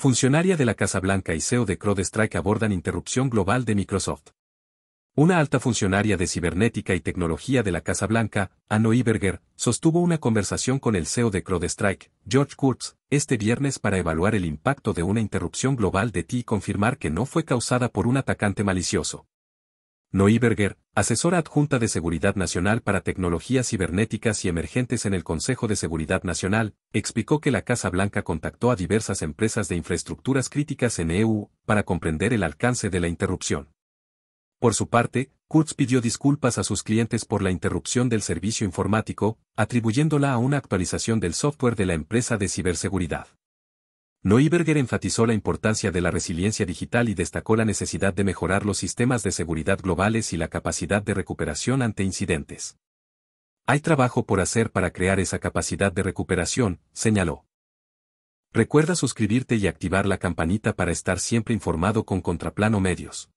Funcionaria de la Casa Blanca y CEO de CrowdStrike abordan interrupción global de Microsoft. Una alta funcionaria de cibernética y tecnología de la Casa Blanca, Anne Berger, sostuvo una conversación con el CEO de CrowdStrike, George Kurtz, este viernes para evaluar el impacto de una interrupción global de TI y confirmar que no fue causada por un atacante malicioso. Berger, asesora adjunta de Seguridad Nacional para Tecnologías Cibernéticas y Emergentes en el Consejo de Seguridad Nacional, explicó que la Casa Blanca contactó a diversas empresas de infraestructuras críticas en EU para comprender el alcance de la interrupción. Por su parte, Kurz pidió disculpas a sus clientes por la interrupción del servicio informático, atribuyéndola a una actualización del software de la empresa de ciberseguridad. Neuberger enfatizó la importancia de la resiliencia digital y destacó la necesidad de mejorar los sistemas de seguridad globales y la capacidad de recuperación ante incidentes. Hay trabajo por hacer para crear esa capacidad de recuperación, señaló. Recuerda suscribirte y activar la campanita para estar siempre informado con Contraplano Medios.